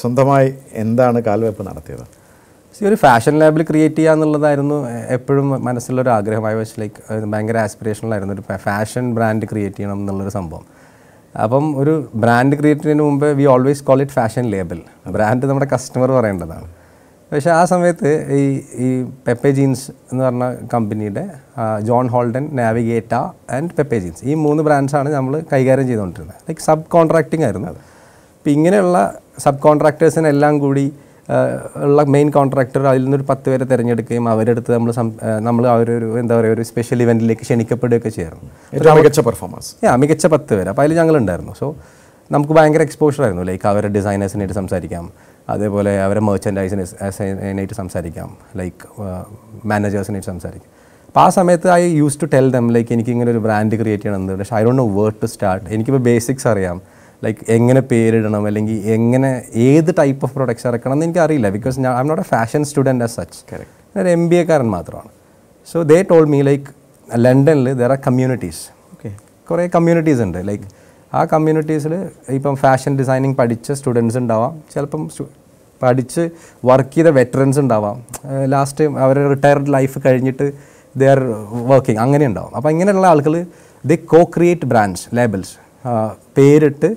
സ്വന്തമായി എന്താണ് കാൽവയ്പ് നടത്തിയത് ഒരു ഫാഷൻ ലാബിൽ ക്രിയേറ്റ് ചെയ്യുക എന്നുള്ളതായിരുന്നു എപ്പോഴും മനസ്സിലൊരു ആഗ്രഹം പക്ഷേ ലൈക്ക് ഭയങ്കര ആസ്പിറേഷനിലായിരുന്നു ഒരു ഫാഷൻ ബ്രാൻഡ് ക്രിയേറ്റ് ചെയ്യണം എന്നുള്ളൊരു സംഭവം അപ്പം ഒരു ബ്രാൻഡ് ക്രിയേറ്റ് ചെയ്യുന്നതിന് മുമ്പ് we always call it fashion label brand നമ്മുടെ കസ്റ്റമർ പറയേണ്ടതാണ് പക്ഷേ ആ സമയത്ത് ഈ ഈ പെപ്പേ ജീൻസ് എന്ന് പറഞ്ഞ കമ്പനിയുടെ ജോൺ ഹോൾഡൻ നാവിഗേറ്റ ആൻഡ് പെപ്പേ ജീൻസ് ഈ മൂന്ന് ബ്രാൻഡ്സാണ് നമ്മൾ കൈകാര്യം ചെയ്തുകൊണ്ടിരുന്നത് ലൈക്ക് സബ് കോൺട്രാക്റ്റിംഗ് ആയിരുന്നു അത് അപ്പോൾ ഇങ്ങനെയുള്ള സബ് കോൺട്രാക്ടേഴ്സിനെല്ലാം കൂടി ഉള്ള മെയിൻ കോൺട്രാക്ടർ അതിൽ നിന്നൊരു പത്ത് പേരെ തിരഞ്ഞെടുക്കുകയും അവരെടുത്ത് നമ്മൾ നമ്മൾ അവരൊരു എന്താ പറയുക ഒരു സ്പെഷ്യൽ ഇവൻറ്റിലേക്ക് ക്ഷണിക്കപ്പെടുകയൊക്കെ ചെയ്യാറുണ്ട് മികച്ച പെർഫോമൻസ് ആ മികച്ച പത്ത് പേര് അപ്പോൾ അതിൽ ഞങ്ങളുണ്ടായിരുന്നു സോ നമുക്ക് ഭയങ്കര എക്സ്പോഷർ ആയിരുന്നു ലൈക്ക് അവരുടെ ഡിസൈനേഴ്സിനായിട്ട് സംസാരിക്കാം അതേപോലെ അവരെ മെർച്ചൻഡൈസിനായിട്ട് സംസാരിക്കാം ലൈക്ക് മാനേജേഴ്സിനായിട്ട് സംസാരിക്കാം അപ്പോൾ ആ സമയത്ത് I use to tell them like എനിക്ക് ഇങ്ങനെ ഒരു ബ്രാൻഡ് ക്രിയേറ്റ് ചെയ്യണം പക്ഷേ I don't know where to start എനിക്കിപ്പോൾ ബേസിക്സ് അറിയാം ലൈക്ക് എങ്ങനെ പേരിടണം അല്ലെങ്കിൽ എങ്ങനെ ഏത് ടൈപ്പ് ഓഫ് പ്രൊഡക്ട്സ് ഇറക്കണം എന്ന് എനിക്കറിയില്ല ബിക്കോസ് ഞാൻ I not a fashion student as such correct ഒരു എം ബി എക്കാരൻ മാത്രമാണ് so they told me like ലണ്ടനിൽ ദർ ആർ കമ്മ്യൂണിറ്റീസ് ഓക്കെ കുറേ കമ്മ്യൂണിറ്റീസ് ഉണ്ട് ലൈക്ക് ആ കമ്മ്യൂണിറ്റീസിൽ ഇപ്പം ഫാഷൻ ഡിസൈനിങ് പഠിച്ച സ്റ്റുഡൻസ് ഉണ്ടാവാം ചിലപ്പം പഠിച്ച് വർക്ക് ചെയ്ത വെറ്ററൻസ് ഉണ്ടാവാം ലാസ്റ്റ് അവർ റിട്ടയർഡ് ലൈഫ് കഴിഞ്ഞിട്ട് ദേ ആർ വർക്കിംഗ് അങ്ങനെ ഉണ്ടാവും അപ്പോൾ ഇങ്ങനെയുള്ള ആളുകൾ they co create brands labels പേരിട്ട്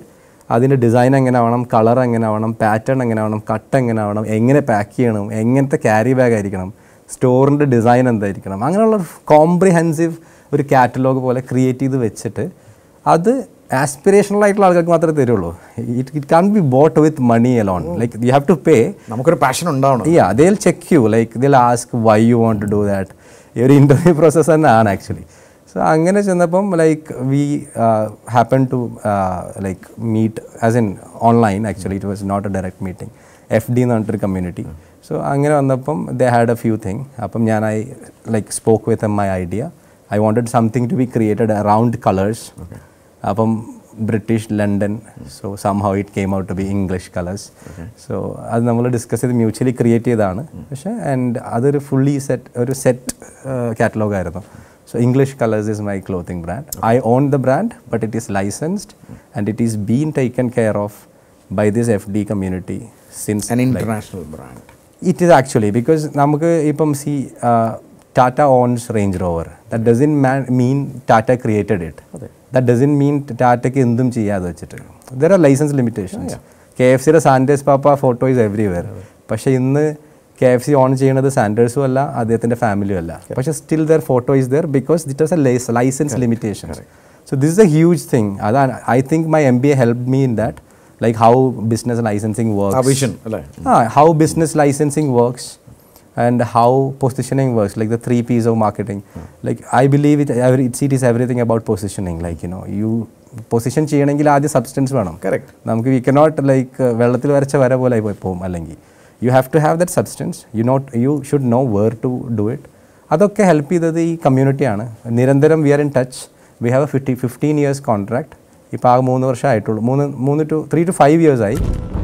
അതിൻ്റെ ഡിസൈൻ എങ്ങനെ ആവണം കളർ എങ്ങനെ ആവണം പാറ്റേൺ എങ്ങനെ ആവണം കട്ട് എങ്ങനെ ആവണം എങ്ങനെ പാക്ക് ചെയ്യണം എങ്ങനത്തെ ക്യാരി ബാഗ് ആയിരിക്കണം സ്റ്റോറിൻ്റെ ഡിസൈൻ എന്തായിരിക്കണം അങ്ങനെയുള്ള കോംപ്രിഹെൻസീവ് ഒരു കാറ്റലോഗ് പോലെ ക്രിയേറ്റ് ചെയ്ത് വെച്ചിട്ട് അത് ആസ്പിറേഷണൽ ആയിട്ടുള്ള ആൾക്കാർക്ക് മാത്രമേ തരുള്ളൂ it it can be bought with money alone like you have to pay നമുക്കൊരു പാഷൻ ഉണ്ടാവണം ഈ അതേൽ check you like they'll ask why you want to do that ഈ ഒരു ഇൻ്റർവ്യൂ പ്രോസസ്സ് തന്നെയാണ് ആണ് actually So, Angana Chandapam, like we uh, happened to uh, like meet as in online actually, it was not a direct meeting, FD in community. Mm. So, Angana Chandapam, they had a few things. Apam I like spoke with them my idea. I wanted something to be created around colors. Okay. Apam British London, so somehow it came out to be English colors. So, as Namala discussed, mutually created mm. and other fully set, or set uh, catalog. So English Colors is my clothing brand. I own the brand, but it is licensed and it is being taken care of by this FD community since an international brand. It is actually because Namuk Ipam see uh, Tata owns Range Rover. That doesn't mean Tata created it. That doesn't mean Tata Kindum There are license limitations. Yeah, yeah. Papa photo is everywhere. Yeah, yeah. K F C own ചെയ്യുന്നത് സാൻഡേഴ്സും അല്ല അദ്ദേഹത്തിൻ്റെ ഫാമിലിയും അല്ല പക്ഷേ still their photo is there because it was a lies licence limitation so this a huge thing അതാണ് I think my M B A help me in that like how business licensing work uh how business licensing works and how positioning works like the three piece of marketing like I believe it it's it it's, it about positioning like you know you position ചെയ്യണമെങ്കിൽ ആദ്യം substance വേണം correct നമുക്ക് we cannot like വെള്ളത്തിൽ വരച്ച വര പോലെ പോയി പോകും അല്ലെങ്കിൽ you have to have that substance you not you should know where to do it അതൊക്കെ ഹെൽപ്പ് ചെയ്തത് ഈ കമ്മ്യൂണിറ്റിയാണ് നിരന്തരം we are in touch we have a fifty fifteen years contract ഇപ്പോൾ ആ മൂന്ന് വർഷം ആയിട്ടുള്ളൂ മൂന്ന് മൂന്ന് ടു ത്രീ ടു ഫൈവ് ഇയേഴ്സായി